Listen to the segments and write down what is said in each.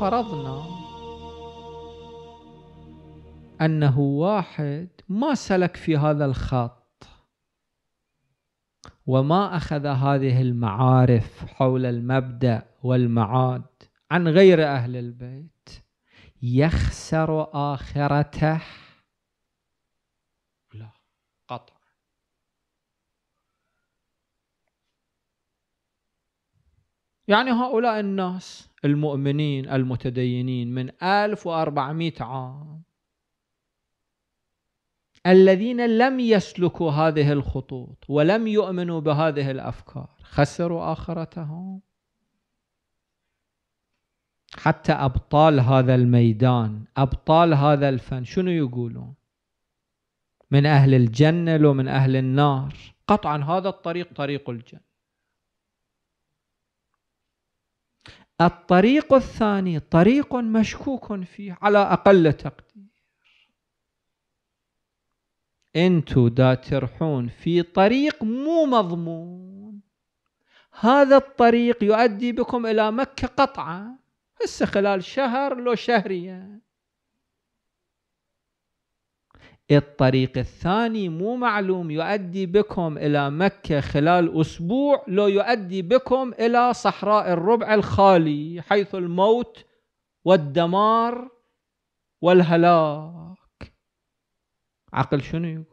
فرضنا أنه واحد ما سلك في هذا الخط وما أخذ هذه المعارف حول المبدأ والمعاد عن غير أهل البيت يخسر آخرته يعني هؤلاء الناس المؤمنين المتدينين من 1400 عام الذين لم يسلكوا هذه الخطوط ولم يؤمنوا بهذه الافكار خسروا اخرتهم حتى ابطال هذا الميدان ابطال هذا الفن شنو يقولون من اهل الجنه لو من اهل النار قطعا هذا الطريق طريق الجنه الطريق الثاني طريق مشكوك فيه على أقل تقدير أنتوا دا ترحون في طريق مو مضمون هذا الطريق يؤدي بكم إلى مكة قطعا هسه خلال شهر لو شهرين الطريق الثاني مو معلوم يؤدي بكم إلى مكة خلال أسبوع لو يؤدي بكم إلى صحراء الربع الخالي حيث الموت والدمار والهلاك عقل شنو يقول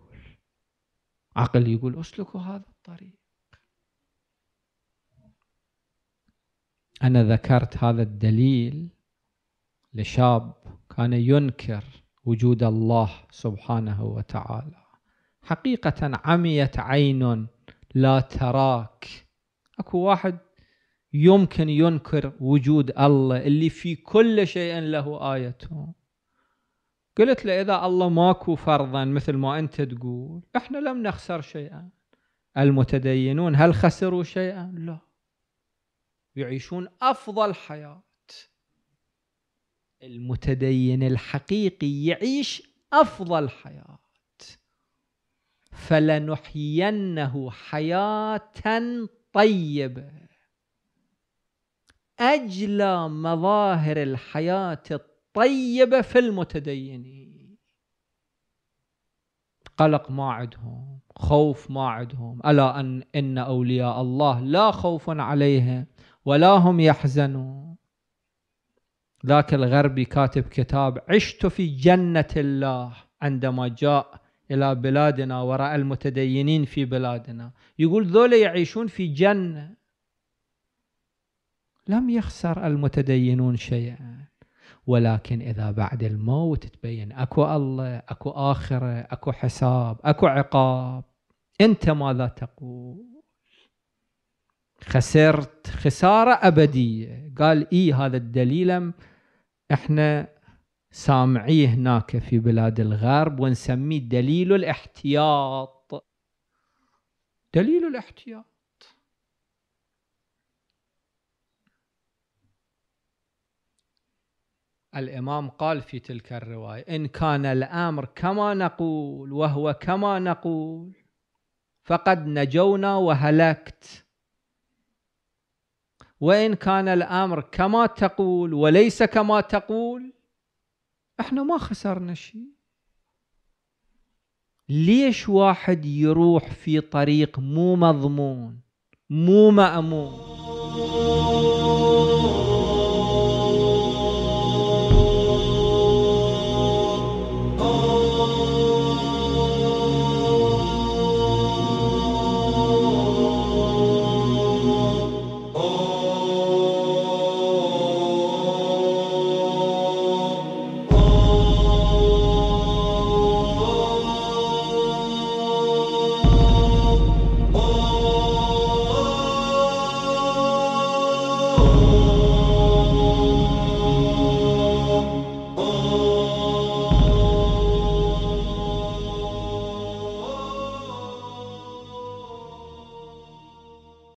عقل يقول اسلكوا هذا الطريق أنا ذكرت هذا الدليل لشاب كان ينكر وجود الله سبحانه وتعالى حقيقة عميت عين لا تراك اكو واحد يمكن ينكر وجود الله اللي في كل شيء له آيته قلت له إذا الله ماكو فرضا مثل ما أنت تقول إحنا لم نخسر شيئا المتدينون هل خسروا شيئا؟ لا يعيشون أفضل حياة المتدين الحقيقي يعيش أفضل حياة فلنحيينه حياة طيبة أجلى مظاهر الحياة الطيبة في المتدينين قلق ما عندهم خوف ما عندهم ألا أن إن أولياء الله لا خوف عليهم ولا هم يحزنون ذاك الغربي كاتب كتاب عشت في جنة الله عندما جاء إلى بلادنا ورأى المتدينين في بلادنا يقول ذولا يعيشون في جنة لم يخسر المتدينون شيئا ولكن إذا بعد الموت تبين أكو الله أكو آخرة أكو حساب أكو عقاب أنت ماذا تقول خسرت خسارة أبدية قال إي هذا الدليل احنا سامعيه هناك في بلاد الغرب ونسميه دليل الاحتياط دليل الاحتياط الإمام قال في تلك الرواية إن كان الأمر كما نقول وهو كما نقول فقد نجونا وهلكت وإن كان الأمر كما تقول وليس كما تقول احنا ما خسرنا شيء ليش واحد يروح في طريق مو مضمون مو مأمون